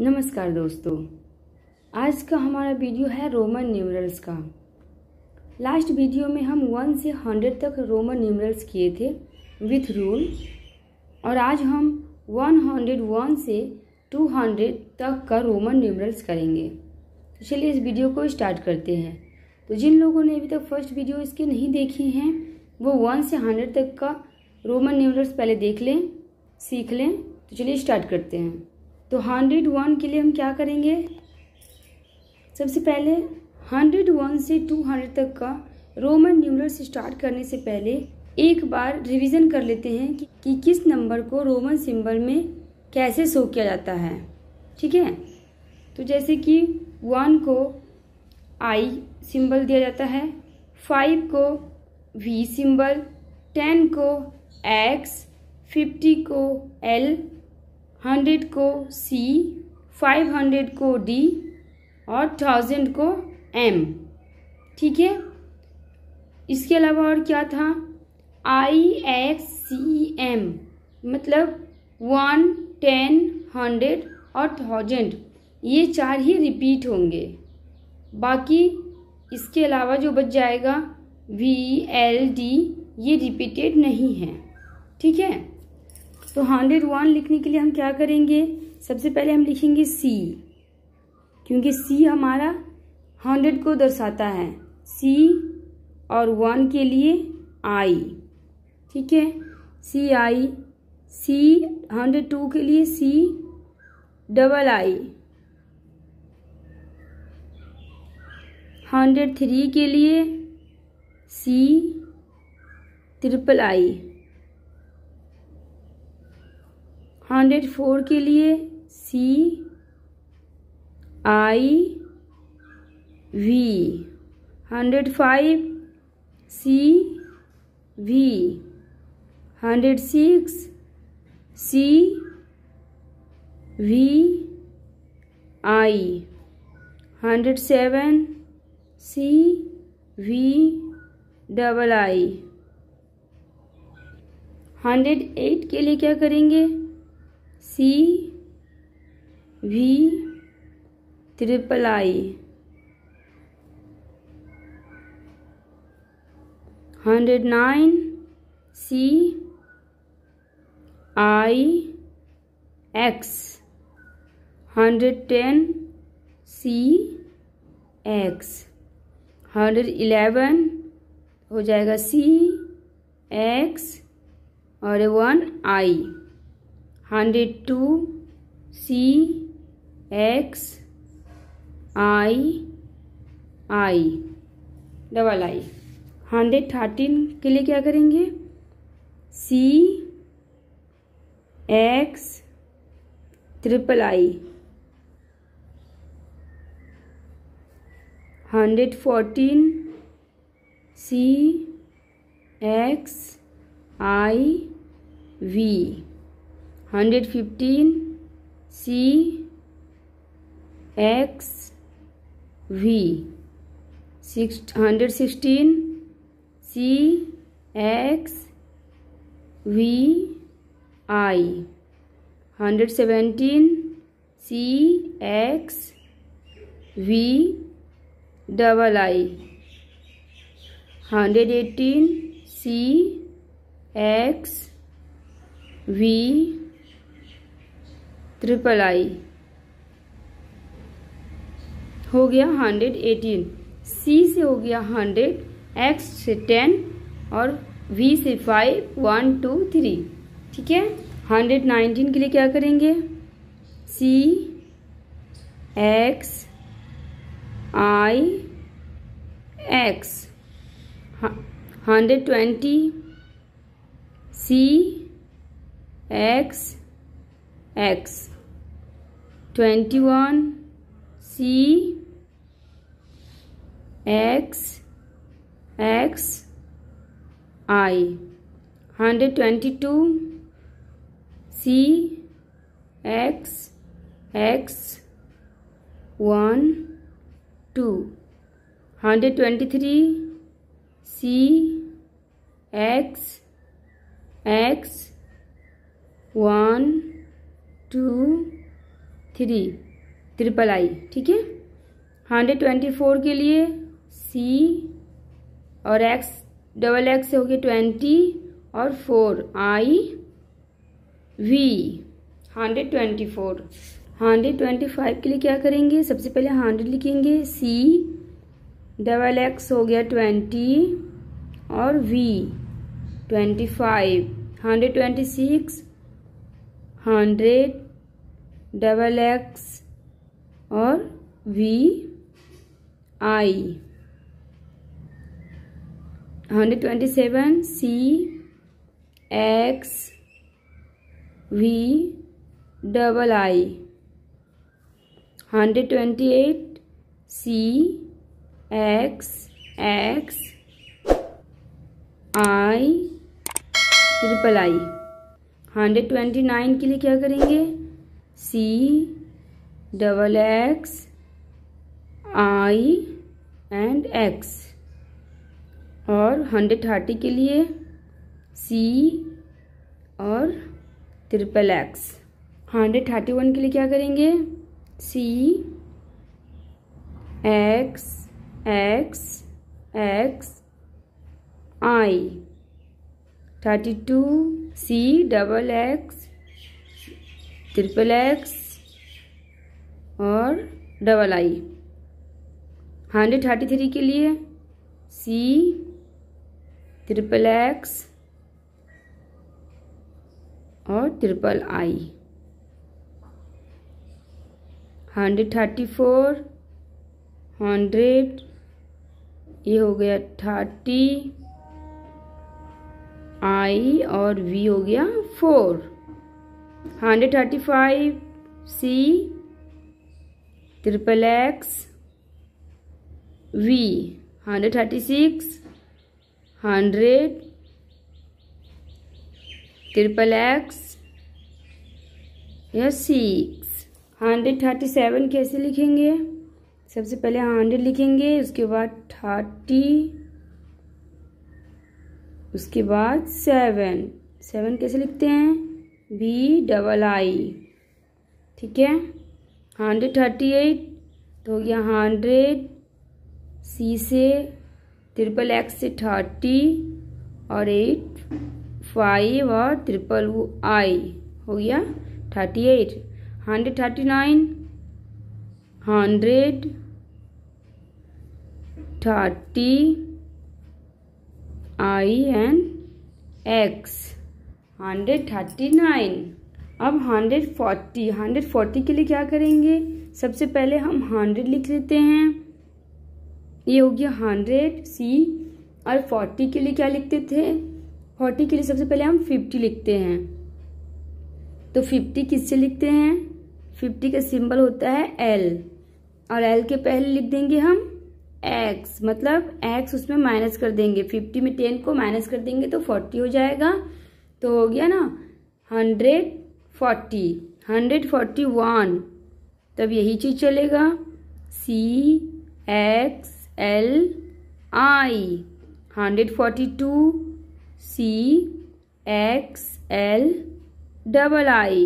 नमस्कार दोस्तों आज का हमारा वीडियो है रोमन न्यूमरल्स का लास्ट वीडियो में हम वन से हंड्रेड तक रोमन न्यूमरल्स किए थे विथ रूल और आज हम वन हंड्रेड वन से टू हंड्रेड तक का रोमन न्यूमरल्स करेंगे तो चलिए इस वीडियो को स्टार्ट करते हैं तो जिन लोगों ने अभी तक फर्स्ट वीडियो इसके नहीं देखे हैं वो वन से हंड्रेड तक का रोमन न्यूमरल्स पहले देख लें सीख लें तो चलिए स्टार्ट करते हैं तो हंड्रेड वन के लिए हम क्या करेंगे सबसे पहले हंड्रेड वन से टू हंड्रेड तक का रोमन न्यूमरल स्टार्ट करने से पहले एक बार रिवीजन कर लेते हैं कि, कि किस नंबर को रोमन सिंबल में कैसे शो किया जाता है ठीक है तो जैसे कि वन को आई सिंबल दिया जाता है फाइव को वी सिंबल टेन को एक्स फिफ्टी को एल हंड्रेड को सी फाइव हंड्रेड को डी और थाउजेंड को एम ठीक है इसके अलावा और क्या था आई एक्स सी एम मतलब वन टेन हंड्रेड और थाउजेंड ये चार ही रिपीट होंगे बाकी इसके अलावा जो बच जाएगा वी एल डी ये रिपीटेड नहीं है ठीक है तो हंड्रेड वन लिखने के लिए हम क्या करेंगे सबसे पहले हम लिखेंगे सी क्योंकि सी हमारा हंड्रेड को दर्शाता है सी और वन के लिए आई ठीक है सी आई सी हंड्रेड टू के लिए C double I hundred three के लिए C triple I hundred four के लिए C I V hundred five C V hundred six C V I hundred seven C V double I hundred eight के लिए क्या करेंगे C V triple I hundred nine C I X hundred ten C X hundred eleven हो जाएगा C X और one I hundred two C X I I double I hundred thirteen के लिए क्या करेंगे C X triple I hundred fourteen C X I V hundred fifteen C X V six hundred sixteen C X V I hundred seventeen C X V double I hundred eighteen C X V triple I हो गया hundred eighteen C से हो गया hundred X से ten और V से five one two three ठीक है हंड्रेड नाइनटीन के लिए क्या करेंगे C X I X hundred twenty C X X twenty one C X X I hundred twenty two C X X one two hundred twenty three C X X one two three triple I ठीक है hundred twenty four के लिए C और x double x हो गया twenty और four I V hundred twenty four hundred twenty five के लिए क्या करेंगे सबसे पहले हंड्रेड लिखेंगे सी डबल एक्स हो गया ट्वेंटी और V twenty five hundred twenty six hundred double X और V I hundred twenty seven C X V double I hundred twenty eight C X X I triple I hundred twenty nine के लिए क्या करेंगे C double X I and X और hundred thirty के लिए C और triple X hundred thirty one के लिए क्या करेंगे C X X X I thirty two C double X triple X और double I hundred thirty three के लिए सी ट्रिपल एक्स और triple I hundred thirty four hundred ये हो गया थर्टी आई और वी हो गया four hundred thirty five C triple X V hundred thirty six hundred triple X या सिक्स हंड्रेड थर्टी सेवन कैसे लिखेंगे सबसे पहले हंड्रेड लिखेंगे उसके बाद थर्टी उसके बाद सेवन सेवन कैसे लिखते हैं बी डबल आई ठीक है हंड्रेड थर्टी एट तो हो गया हंड्रेड सी से ट्रिपल एक्स से थर्टी और एट फाइव और ट्रिपल आई हो गया thirty eight hundred thirty nine hundred thirty I and X hundred thirty nine अब हंड्रेड फोर्टी हंड्रेड फोर्टी के लिए क्या करेंगे सबसे पहले हम हंड्रेड लिख लेते हैं ये हो गया हंड्रेड सी और फोर्टी के लिए क्या लिखते थे फोर्टी के लिए सबसे पहले हम फिफ्टी लिखते हैं तो फिफ्टी किससे लिखते हैं फिफ्टी का सिंबल होता है एल और एल के पहले लिख देंगे हम एक्स मतलब एक्स उसमें माइनस कर देंगे फिफ्टी में टेन को माइनस कर देंगे तो फोर्टी हो जाएगा तो हो गया ना hundred forty hundred forty one तब यही चीज़ चलेगा C X L I hundred forty two C X L double I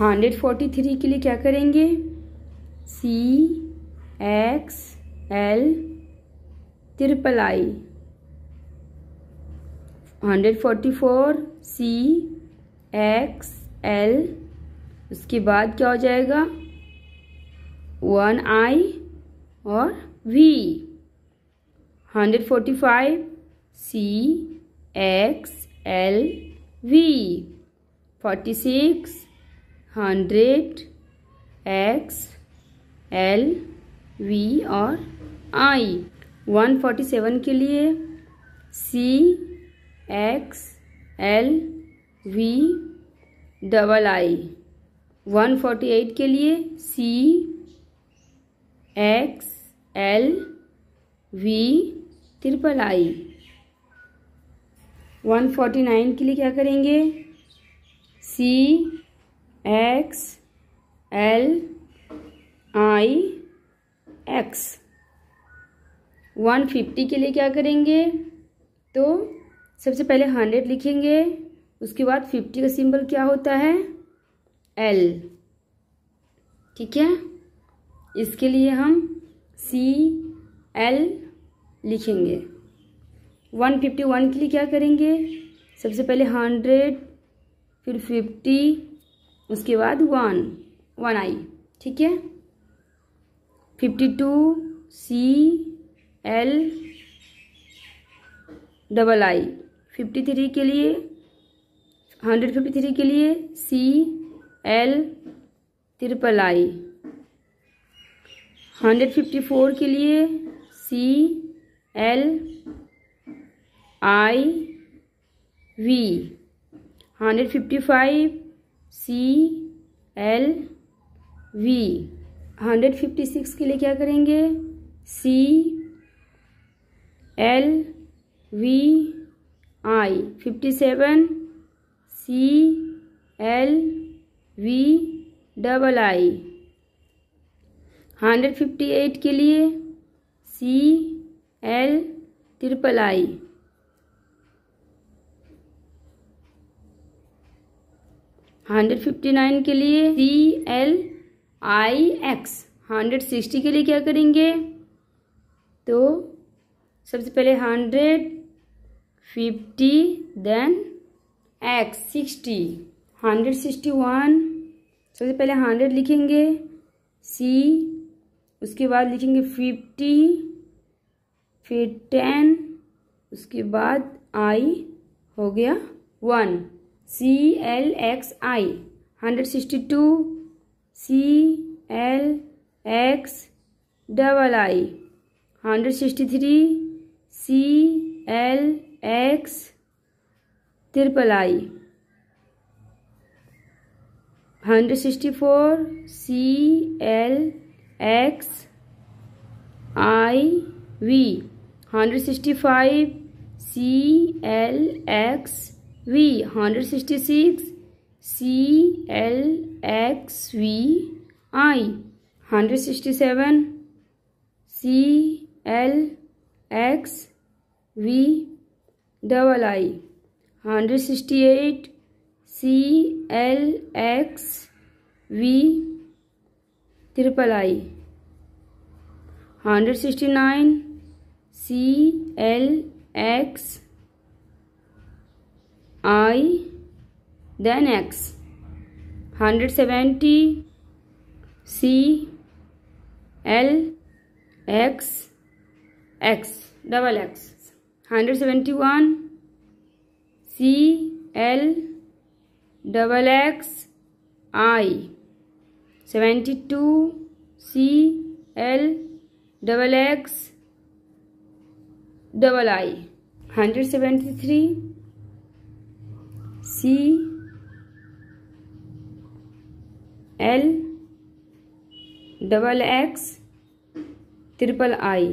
hundred forty three के लिए क्या करेंगे C X L triple I hundred forty four C X L उसके बाद क्या हो जाएगा वन आई और V hundred forty five C X L V forty six hundred X L V और आई वन फोर्टी सेवन के लिए C X L V double I one eight के लिए C X L V triple I one forty nine के लिए क्या करेंगे C X L I X one fifty के लिए क्या करेंगे तो सबसे पहले हंड्रेड लिखेंगे उसके बाद फिफ्टी का सिंबल क्या होता है एल ठीक है इसके लिए हम सी एल लिखेंगे वन फिफ्टी वन के लिए क्या करेंगे सबसे पहले हंड्रेड फिर फिफ्टी उसके बाद वन वन आई ठीक है fifty two C L double I fifty three के लिए हंड्रेड फिफ्टी थ्री के लिए C L triple I hundred fifty four के लिए C L I V hundred fifty five C L V hundred fifty six के लिए क्या करेंगे C L V I fifty seven C L V double I hundred fifty eight के लिए C L triple I hundred fifty nine के लिए C L I X hundred sixty के लिए क्या करेंगे तो सबसे पहले hundred fifty then X sixty hundred sixty one सबसे पहले हंड्रेड लिखेंगे सी उसके बाद लिखेंगे फिफ्टी फिर टेन उसके बाद आई हो गया one C L X I hundred sixty two C L X double I hundred sixty three C L X triple I hundred sixty four C L X I V hundred sixty five C L X V hundred sixty six C L X V I hundred sixty seven C L X V double I hundred sixty eight C L X V triple I hundred sixty nine C L X I then X hundred seventy C L X X double X hundred seventy one C L double X I seventy two C L double X double I hundred seventy three C L double X triple I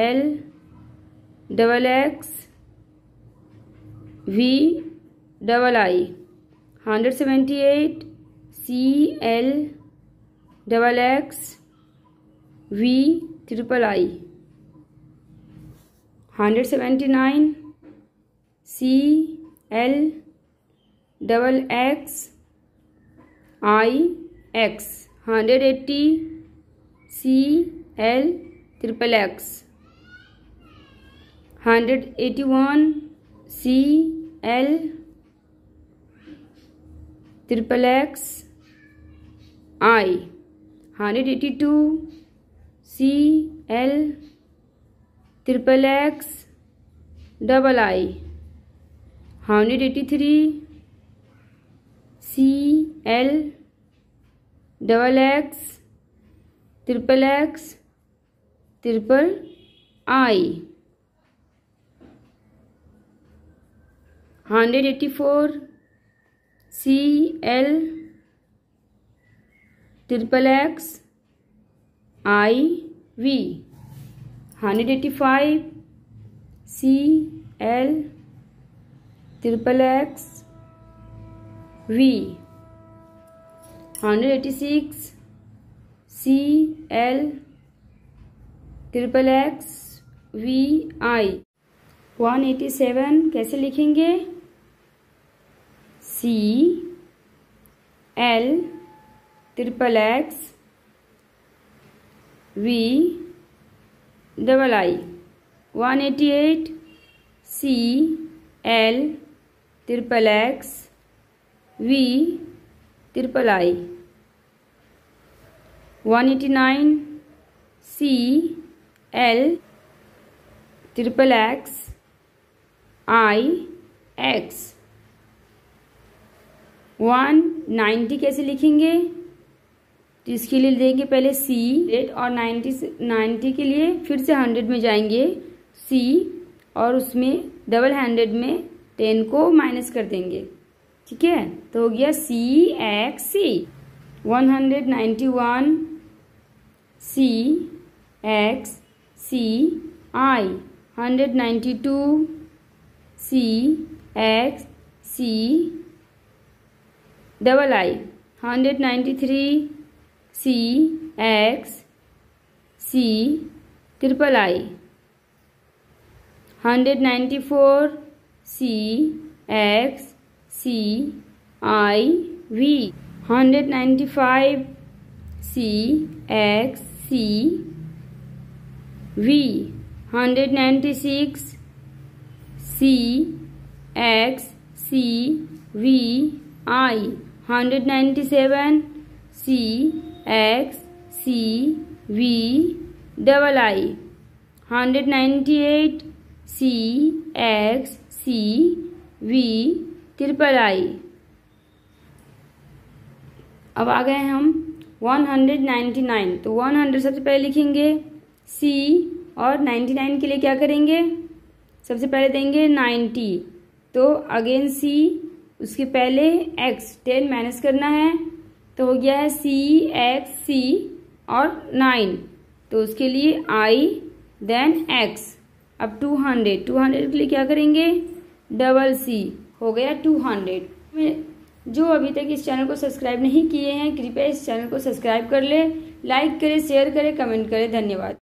L double X V double I hundred seventy eight C L double X V triple I hundred seventy nine C L double X I X hundred eighty C L triple X hundred eighty one C L triple X I hundred eighty two C L triple X double I hundred eighty three C L double X triple X triple I hundred eighty four C L triple X I V hundred eighty five C L triple X V hundred eighty six C L triple X V I one eighty seven कैसे लिखेंगे C L triple X V double I one eighty eight C L triple X V triple I one eighty nine C L triple X I X one ninety कैसे लिखेंगे तो इसके लिए देंगे पहले C eight और नाइन्टी नाइन्टी के लिए फिर से हंड्रेड में जाएंगे सी और उसमें डबल हंड्रेड में टेन को माइनस कर देंगे ठीक है तो हो गया C X C one hundred ninety one C X C I hundred ninety two C X C double I hundred ninety three C X C triple I hundred ninety four C X C I V hundred ninety five C X C V hundred ninety six C X C V I hundred ninety seven C X C V double I hundred ninety eight C X C V triple I अब आ गए हम one hundred ninety nine तो one hundred सबसे पहले लिखेंगे सी और ninety nine के लिए क्या करेंगे सबसे पहले देंगे नाइन्टी तो अगेन सी उसके पहले एक्स टेन माइनस करना है तो हो गया है सी एक्स सी और नाइन तो उसके लिए आई देन एक्स अब टू हंड्रेड टू हंड्रेड के लिए क्या करेंगे डबल सी हो गया टू हंड्रेड जो अभी तक इस चैनल को सब्सक्राइब नहीं किए हैं कृपया इस चैनल को सब्सक्राइब कर ले लाइक करें शेयर करें कमेंट करें धन्यवाद